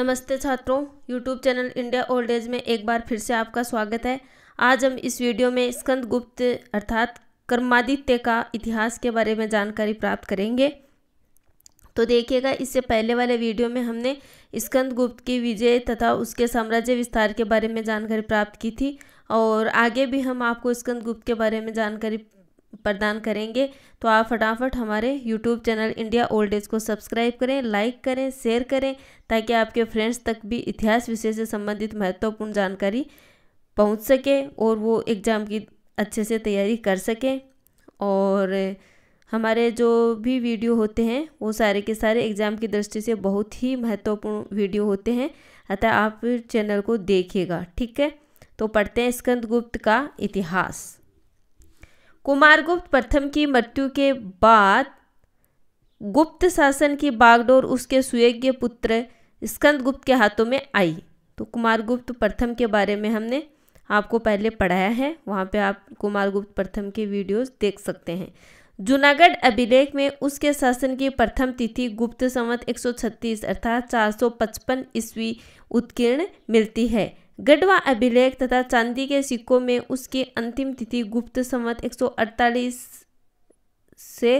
नमस्ते छात्रों YouTube channel India old age में एक बार फिर से आपका स्वागत है आज हम इस वीडियो में स्कंद गुप्त अर्थात कर्मादित्य का इतिहास के बारे में जानकारी प्राप्त करेंगे तो देखिएगा इससे पहले वाले वीडियो में हमने स्कंद गुप्त की विजय तथा उसके साम्राज्य विस्तार के बारे में जानकारी प्राप्त की थी और आगे भी हम आपको स्कंद गुप्त के बारे में जानकारी प्रदान करेंगे तो आप फटाफट हमारे YouTube channel India old age को सब्सक्राइब करें लाइक करें शेयर करें ताकि आपके फ्रेंड्स तक भी इतिहास विषय से संबंधित महत्वपूर्ण जानकारी पहुंच सके और वो एग्ज़ाम की अच्छे से तैयारी कर सकें और हमारे जो भी वीडियो होते हैं वो सारे के सारे एग्ज़ाम की दृष्टि से बहुत ही महत्वपूर्ण वीडियो होते हैं अतः आप चैनल को देखिएगा ठीक है तो पढ़ते हैं स्कंद गुप्त का इतिहास कुमारगुप्त प्रथम की मृत्यु के बाद गुप्त शासन की बागडोर उसके सुयोग्य पुत्र स्कंदगुप्त के हाथों में आई तो कुमारगुप्त प्रथम के बारे में हमने आपको पहले पढ़ाया है वहाँ पे आप कुमारगुप्त प्रथम के वीडियोस देख सकते हैं जूनागढ़ अभिलेख में उसके शासन की प्रथम तिथि गुप्त संवत 136 अर्थात 455 ईस्वी उत्कीर्ण मिलती है गढ़वा अभिलेख तथा चांदी के सिक्कों में उसकी अंतिम तिथि गुप्त संवत 148 से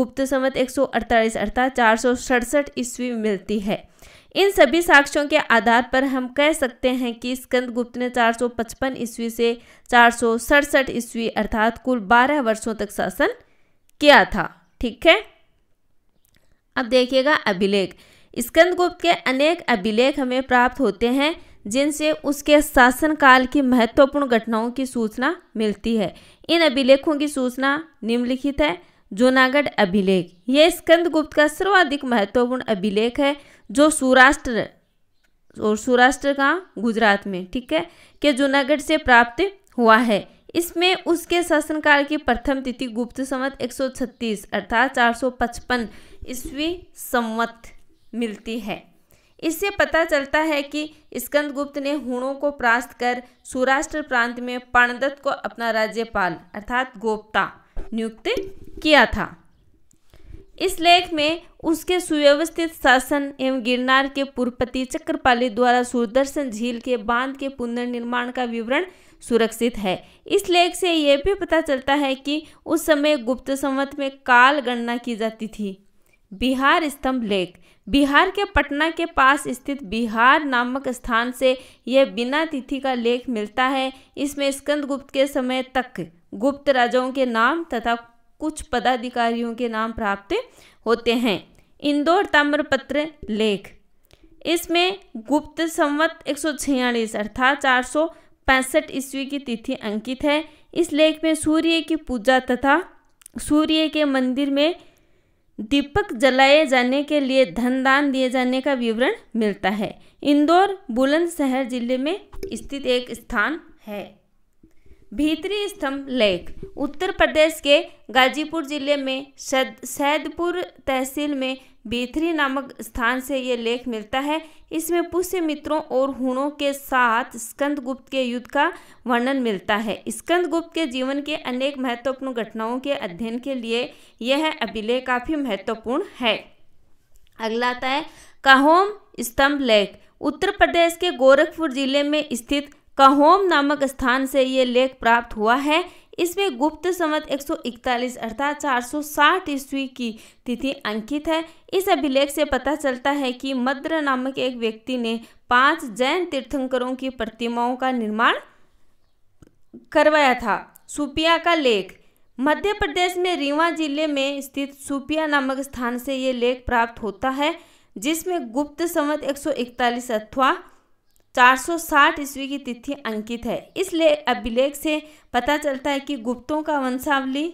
गुप्त संवत 148 अर्थात चार ईस्वी मिलती है इन सभी साक्ष्यों के आधार पर हम कह सकते हैं कि स्कंदगुप्त ने 455 ईस्वी से चार ईस्वी अर्थात कुल 12 वर्षों तक शासन किया था ठीक है अब देखिएगा अभिलेख स्कंदगुप्त के अनेक अभिलेख हमें प्राप्त होते हैं जिनसे उसके शासनकाल की महत्वपूर्ण घटनाओं की सूचना मिलती है इन अभिलेखों की सूचना निम्नलिखित है जूनागढ़ अभिलेख यह स्कंदगुप्त का सर्वाधिक महत्वपूर्ण अभिलेख है जो सौराष्ट्र और सौराष्ट्र का गुजरात में ठीक है के जूनागढ़ से प्राप्त हुआ है इसमें उसके शासनकाल की प्रथम तिथि गुप्त संवत 136 अर्थात 455 ईस्वी संवत मिलती है इससे पता चलता है कि स्कंदगुप्त ने हुणों को प्रास्त कर सौराष्ट्र प्रांत में पाणदत्त को अपना राज्यपाल अर्थात गोप्ता नियुक्त किया था इस लेख में उसके सुव्यवस्थित शासन एवं गिरनार के पूर्वपति चक्रपाली द्वारा सूरदर्शन झील के बांध के पुनर्निर्माण का विवरण सुरक्षित है इस लेख से यह भी पता चलता है कि उस समय गुप्त संवत में काल गणना की जाती थी बिहार स्तंभ लेक बिहार के पटना के पास स्थित बिहार नामक स्थान से यह बिना तिथि का लेख मिलता है इसमें स्कंदगुप्त के समय तक गुप्त राजाओं के नाम तथा कुछ पदाधिकारियों के नाम प्राप्त होते हैं इंदौर ताम्रपत्र लेख इसमें गुप्त संवत एक अर्थात चार सौ पैंसठ ईस्वी की तिथि अंकित है इस लेख में सूर्य की पूजा तथा सूर्य के मंदिर में दीपक जलाए जाने के लिए धन दान दिए जाने का विवरण मिलता है इंदौर बुलंदशहर जिले में स्थित एक स्थान है भीतरी स्तंभ लेक उत्तर प्रदेश के गाजीपुर जिले में सैदपुर तहसील में भीतरी नामक स्थान से ये लेख मिलता है इसमें पुष्य मित्रों और हुणों के साथ स्कंदगुप्त के युद्ध का वर्णन मिलता है स्कंदगुप्त के जीवन के अनेक महत्वपूर्ण घटनाओं के अध्ययन के लिए यह अभिलेख काफ़ी महत्वपूर्ण है अगला आता है काहोम स्तंभ लेख उत्तर प्रदेश के गोरखपुर जिले में स्थित कहोम नामक स्थान से ये लेख प्राप्त हुआ है इसमें गुप्त संवत 141 अर्थात 460 ईस्वी की तिथि अंकित है इस अभिलेख से पता चलता है कि मद्र नामक एक व्यक्ति ने पांच जैन तीर्थंकरों की प्रतिमाओं का निर्माण करवाया था सुपिया का लेख मध्य प्रदेश में रीवा जिले में स्थित सुपिया नामक स्थान से ये लेख प्राप्त होता है जिसमें गुप्त संवत 141 अथवा 460 ईस्वी की तिथि अंकित है इसलिए अभिलेख से पता चलता है कि गुप्तों का वंशावली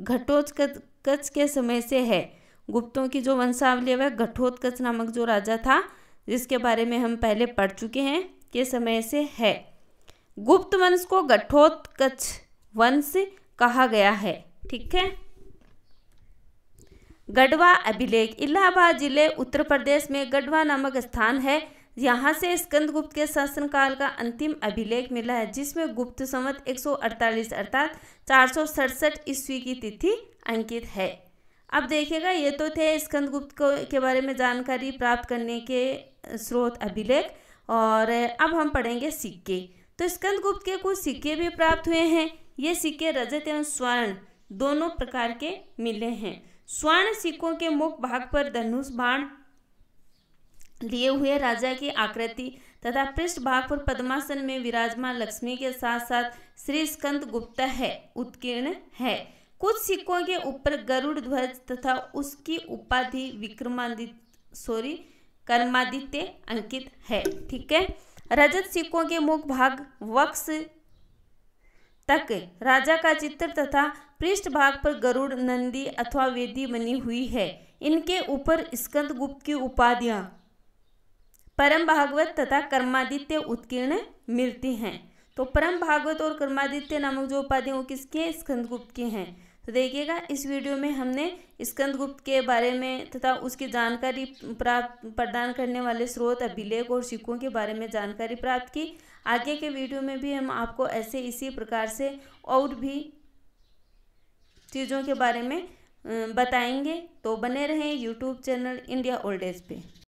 घटोत्कच के समय से है गुप्तों की जो वंशावली है वह घटोत्कच नामक जो राजा था जिसके बारे में हम पहले पढ़ चुके हैं के समय से है गुप्त वंश को घटोत्कच वंश कहा गया है ठीक है गढ़वा अभिलेख इलाहाबाद जिले उत्तर प्रदेश में गढ़वा नामक स्थान है यहाँ से स्कंदगुप्त के शासनकाल का अंतिम अभिलेख मिला है जिसमें गुप्त संवत 148 अर्थात चार ईस्वी की तिथि अंकित है अब देखिएगा ये तो थे स्कंदगुप्त को के बारे में जानकारी प्राप्त करने के स्रोत अभिलेख और अब हम पढ़ेंगे सिक्के तो स्कंदगुप्त के कुछ सिक्के भी प्राप्त हुए हैं ये सिक्के रजत एवं स्वर्ण दोनों प्रकार के मिले हैं स्वर्ण सिक्कों के मुख्य भाग पर धनुष बाण लिए हुए राजा की आकृति तथा पृष्ठभाग पर पद्मासन में विराजमान लक्ष्मी के साथ साथ श्री स्कंद गुप्त है उत्कीर्ण है कुछ सिक्कों के ऊपर गरुड़ ध्वज तथा उसकी उपाधि विक्रमादित्य सॉरी कर्मादित्य अंकित है ठीक है रजत सिक्कों के मुख भाग वक्स तक राजा का चित्र तथा पृष्ठ भाग पर गरुड़ नंदी अथवा वेदी बनी हुई है इनके ऊपर स्कंद गुप्त की उपाधियां परम भागवत तथा कर्मादित्य उत्कीर्ण मिलती हैं तो परम भागवत और कर्मादित्य नामक जो उपाधि वो किसकी हैं स्कंदगुप्त की हैं तो देखिएगा इस वीडियो में हमने स्कंदगुप्त के बारे में तथा उसकी जानकारी प्राप्त प्रदान करने वाले स्रोत अभिलेख और सिक्कों के बारे में जानकारी प्राप्त की आगे के वीडियो में भी हम आपको ऐसे इसी प्रकार से और भी चीज़ों के बारे में बताएंगे तो बने रहें YouTube channel India old age पे